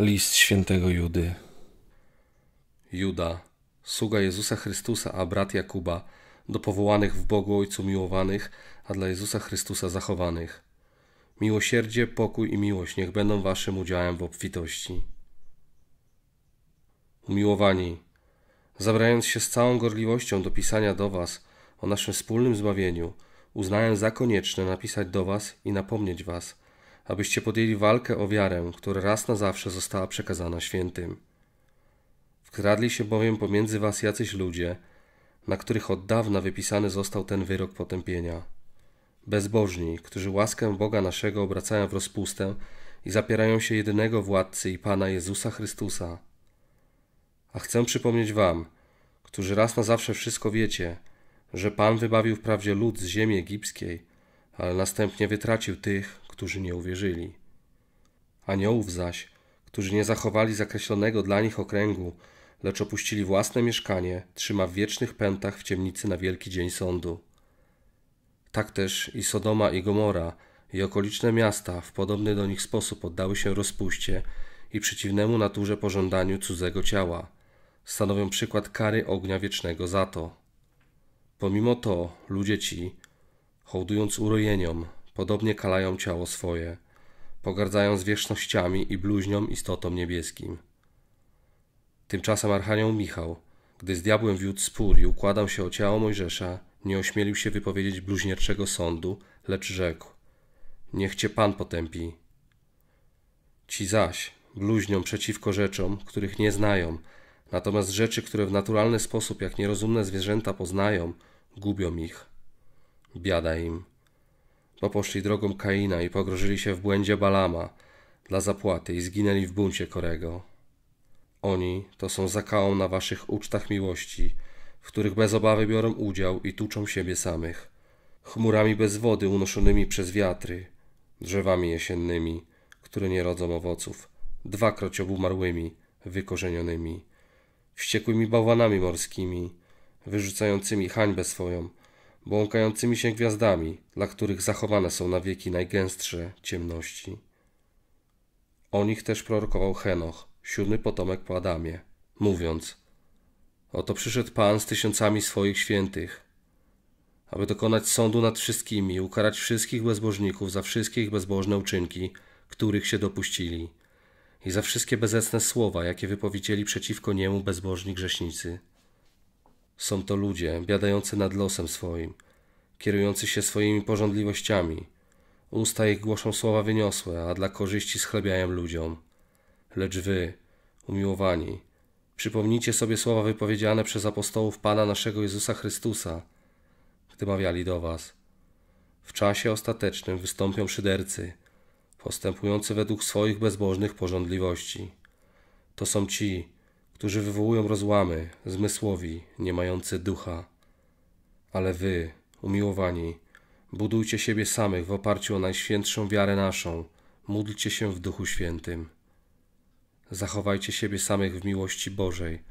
List świętego Judy. Juda, sługa Jezusa Chrystusa, a brat Jakuba, do powołanych w Bogu Ojcu miłowanych, a dla Jezusa Chrystusa zachowanych. Miłosierdzie, pokój i miłość niech będą waszym udziałem w obfitości. Umiłowani, zabrając się z całą gorliwością do pisania do was o naszym wspólnym zbawieniu, uznałem za konieczne napisać do was i napomnieć was – abyście podjęli walkę o wiarę, która raz na zawsze została przekazana świętym. Wkradli się bowiem pomiędzy was jacyś ludzie, na których od dawna wypisany został ten wyrok potępienia. Bezbożni, którzy łaskę Boga naszego obracają w rozpustę i zapierają się jedynego władcy i Pana Jezusa Chrystusa. A chcę przypomnieć wam, którzy raz na zawsze wszystko wiecie, że Pan wybawił wprawdzie lud z ziemi egipskiej, ale następnie wytracił tych, którzy nie uwierzyli. Aniołów zaś, którzy nie zachowali zakreślonego dla nich okręgu, lecz opuścili własne mieszkanie, trzyma w wiecznych pętach w ciemnicy na wielki dzień sądu. Tak też i Sodoma i Gomora i okoliczne miasta w podobny do nich sposób oddały się rozpuście i przeciwnemu naturze pożądaniu cudzego ciała. Stanowią przykład kary ognia wiecznego za to. Pomimo to ludzie ci, hołdując urojeniom, podobnie kalają ciało swoje, pogardzają zwierzchnościami i bluźnią istotom niebieskim. Tymczasem Archanioł Michał, gdy z diabłem wiódł spór i układał się o ciało Mojżesza, nie ośmielił się wypowiedzieć bluźnierczego sądu, lecz rzekł: Niech cię Pan potępi. Ci zaś bluźnią przeciwko rzeczom, których nie znają, natomiast rzeczy, które w naturalny sposób, jak nierozumne zwierzęta poznają, gubią ich. Biada im to poszli drogą Kaina i pogrożyli się w błędzie Balama dla zapłaty i zginęli w buncie Korego. Oni to są zakałą na waszych ucztach miłości, w których bez obawy biorą udział i tuczą siebie samych, chmurami bez wody unoszonymi przez wiatry, drzewami jesiennymi, które nie rodzą owoców, dwakroć obumarłymi, wykorzenionymi, wściekłymi bałwanami morskimi, wyrzucającymi hańbę swoją błąkającymi się gwiazdami, dla których zachowane są na wieki najgęstsze ciemności. O nich też prorokował Henoch, siódmy potomek po Adamie, mówiąc: Oto przyszedł Pan z tysiącami swoich świętych, aby dokonać sądu nad wszystkimi i ukarać wszystkich bezbożników za wszystkie ich bezbożne uczynki, których się dopuścili, i za wszystkie bezecne słowa, jakie wypowiedzieli przeciwko niemu bezbożni grzesznicy. Są to ludzie biadający nad losem swoim, kierujący się swoimi porządliwościami. Usta ich głoszą słowa wyniosłe, a dla korzyści schlebiają ludziom. Lecz wy, umiłowani, przypomnijcie sobie słowa wypowiedziane przez apostołów Pana naszego Jezusa Chrystusa, gdy mawiali do was. W czasie ostatecznym wystąpią szydercy, postępujący według swoich bezbożnych porządliwości. To są ci, którzy wywołują rozłamy, zmysłowi, nie mający ducha. Ale wy, umiłowani, budujcie siebie samych w oparciu o najświętszą wiarę naszą, módlcie się w Duchu Świętym. Zachowajcie siebie samych w miłości Bożej,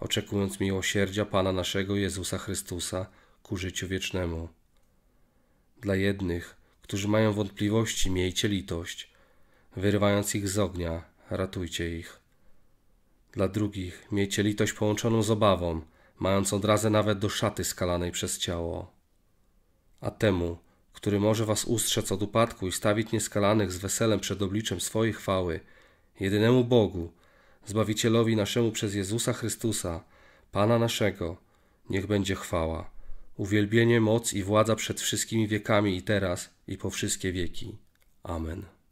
oczekując miłosierdzia Pana naszego Jezusa Chrystusa ku życiu wiecznemu. Dla jednych, którzy mają wątpliwości, miejcie litość, wyrywając ich z ognia, ratujcie ich dla drugich miejcie litość połączoną z obawą, mając odrazę nawet do szaty skalanej przez ciało. A temu, który może was ustrzec od upadku i stawić nieskalanych z weselem przed obliczem swojej chwały, jedynemu Bogu, Zbawicielowi naszemu przez Jezusa Chrystusa, Pana naszego, niech będzie chwała, uwielbienie, moc i władza przed wszystkimi wiekami i teraz, i po wszystkie wieki. Amen.